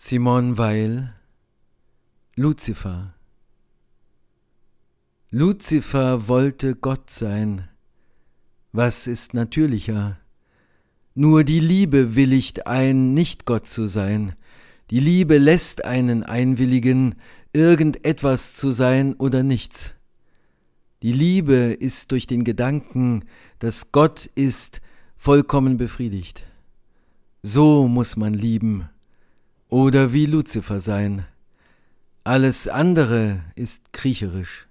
Simon Weil Luzifer Luzifer wollte Gott sein. Was ist natürlicher? Nur die Liebe willigt ein, nicht Gott zu sein. Die Liebe lässt einen einwilligen, irgendetwas zu sein oder nichts. Die Liebe ist durch den Gedanken, dass Gott ist, vollkommen befriedigt. So muss man lieben oder wie Luzifer sein. Alles andere ist kriecherisch.